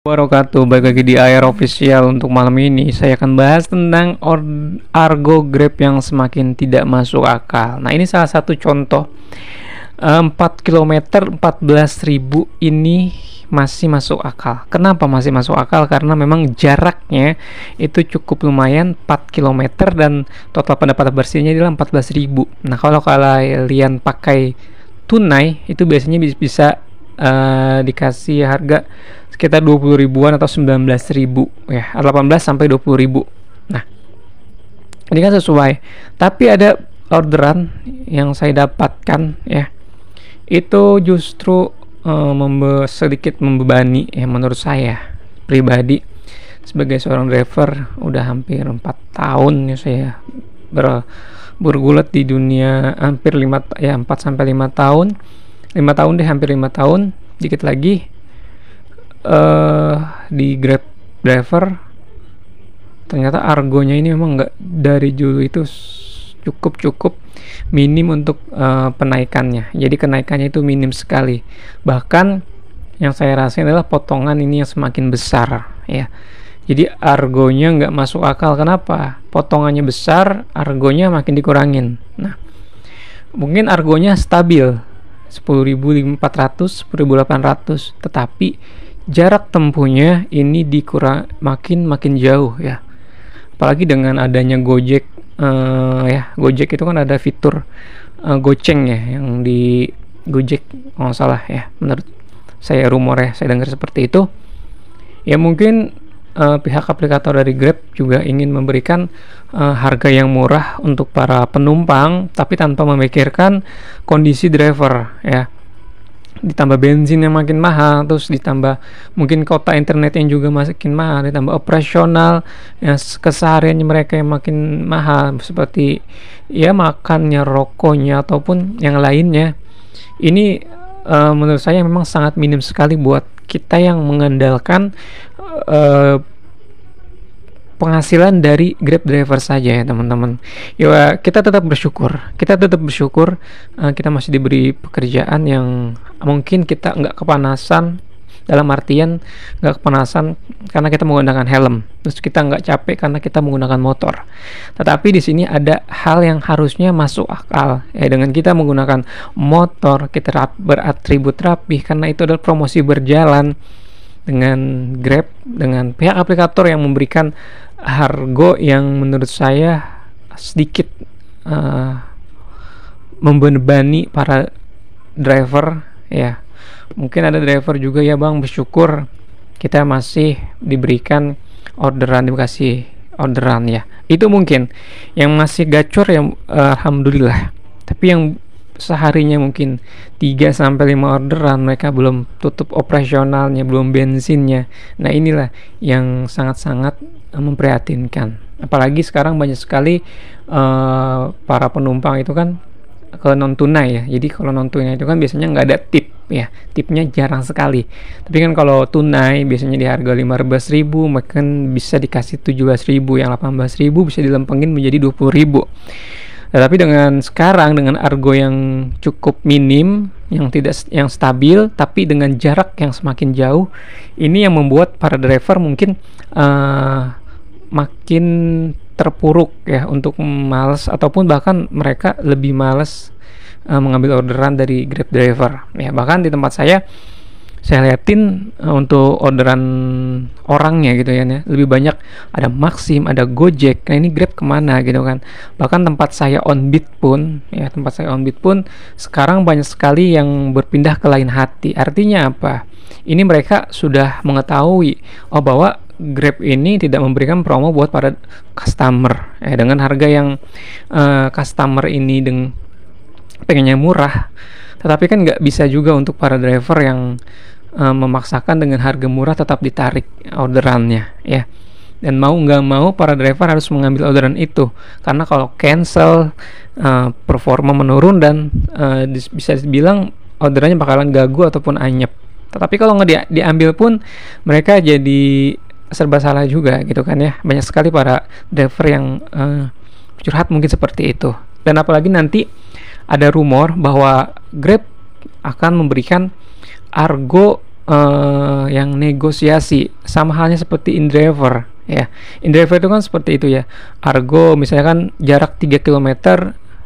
wabarakatuh Baik lagi di Air Official untuk malam ini Saya akan bahas tentang Argo Grab yang semakin tidak masuk akal Nah ini salah satu contoh 4 km 14.000 ini masih masuk akal Kenapa masih masuk akal? Karena memang jaraknya itu cukup lumayan 4 km dan total pendapat bersihnya adalah 14.000 Nah kalau kalian pakai tunai itu biasanya bisa uh, dikasih harga sekitar 20 ribuan atau 19 ribu ya 18 sampai 20 ribu nah ini kan sesuai tapi ada orderan yang saya dapatkan ya itu justru uh, membe sedikit membebani ya menurut saya pribadi sebagai seorang driver udah hampir 4 tahun ya saya ber bergulat di dunia hampir 5 ya 4 sampai 5 tahun 5 tahun deh hampir 5 tahun dikit lagi uh, di Grab driver ternyata argonya ini memang nggak dari dulu itu cukup cukup minim untuk uh, penaikannya. Jadi kenaikannya itu minim sekali. Bahkan yang saya rasain adalah potongan ini yang semakin besar ya. Jadi argonya nggak masuk akal. Kenapa? Potongannya besar, argonya makin dikurangin. Nah, mungkin argonya stabil 10.400, 10.800, tetapi jarak tempuhnya ini dikurang makin makin jauh ya apalagi dengan adanya Gojek uh, ya Gojek itu kan ada fitur uh, goceng ya yang di Gojek kalau oh, salah ya menurut saya rumor ya saya dengar seperti itu ya mungkin uh, pihak aplikator dari Grab juga ingin memberikan uh, harga yang murah untuk para penumpang tapi tanpa memikirkan kondisi driver ya ditambah bensin yang makin mahal terus ditambah mungkin kota internet yang juga makin mahal ditambah operasional yang kesehariannya mereka yang makin mahal seperti ya makannya rokoknya ataupun yang lainnya ini uh, menurut saya memang sangat minim sekali buat kita yang mengandalkan uh, penghasilan dari Grab driver saja ya teman-teman. Ya kita tetap bersyukur, kita tetap bersyukur uh, kita masih diberi pekerjaan yang mungkin kita nggak kepanasan dalam artian nggak kepanasan karena kita menggunakan helm, terus kita nggak capek karena kita menggunakan motor. Tetapi di sini ada hal yang harusnya masuk akal ya dengan kita menggunakan motor kita rap, beratribut rapi karena itu adalah promosi berjalan dengan Grab dengan pihak aplikator yang memberikan Hargo yang menurut saya sedikit uh, membebani para driver ya mungkin ada driver juga ya bang bersyukur kita masih diberikan orderan dikasih orderan ya itu mungkin yang masih gacor ya eh, alhamdulillah tapi yang seharinya mungkin 3 sampai 5 orderan mereka belum tutup operasionalnya, belum bensinnya. Nah, inilah yang sangat-sangat eh, memprihatinkan. Apalagi sekarang banyak sekali uh, para penumpang itu kan ke non tunai ya. Jadi kalau non tunai itu kan biasanya nggak ada tip ya. Tipnya jarang sekali. Tapi kan kalau tunai biasanya di harga lima ribu, mungkin bisa dikasih tujuh ribu, yang delapan ribu bisa dilempengin menjadi dua puluh ribu. Nah, tapi dengan sekarang dengan argo yang cukup minim, yang tidak yang stabil, tapi dengan jarak yang semakin jauh, ini yang membuat para driver mungkin uh, makin terpuruk ya untuk males ataupun bahkan mereka lebih males uh, mengambil orderan dari Grab driver. Ya, bahkan di tempat saya saya liatin eh, untuk orderan orangnya gitu ya lebih banyak ada Maxim ada Gojek nah ini Grab kemana gitu kan bahkan tempat saya on beat pun ya tempat saya on beat pun sekarang banyak sekali yang berpindah ke lain hati artinya apa ini mereka sudah mengetahui oh bahwa Grab ini tidak memberikan promo buat para customer eh, dengan harga yang uh, customer ini dengan pengennya murah tetapi kan nggak bisa juga untuk para driver yang uh, memaksakan dengan harga murah tetap ditarik orderannya ya dan mau nggak mau para driver harus mengambil orderan itu karena kalau cancel uh, performa menurun dan uh, bisa dibilang orderannya bakalan gagu ataupun anyep tetapi kalau nggak di diambil pun mereka jadi serba salah juga gitu kan ya banyak sekali para driver yang uh, curhat mungkin seperti itu dan apalagi nanti ada rumor bahwa Grab akan memberikan Argo uh, yang negosiasi sama halnya seperti Indriver ya. Indriver itu kan seperti itu ya. Argo misalnya kan jarak 3 km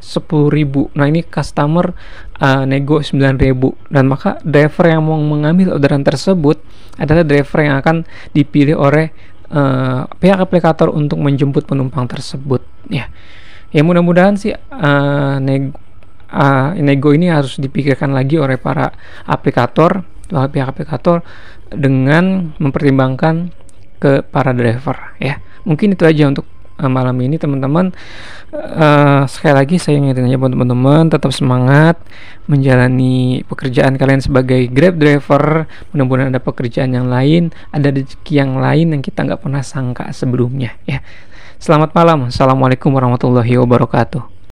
10.000. Nah, ini customer uh, nego 9.000 dan maka driver yang mau mengambil orderan tersebut adalah driver yang akan dipilih oleh uh, pihak aplikator untuk menjemput penumpang tersebut ya. Ya mudah-mudahan sih uh, nego, uh, nego ini harus dipikirkan lagi oleh para aplikator atau pihak aplikator dengan mempertimbangkan ke para driver ya mungkin itu aja untuk uh, malam ini teman-teman uh, sekali lagi saya ingin aja buat teman-teman tetap semangat menjalani pekerjaan kalian sebagai grab driver mudah-mudahan ada pekerjaan yang lain ada rezeki yang lain yang kita nggak pernah sangka sebelumnya ya selamat malam assalamualaikum warahmatullahi wabarakatuh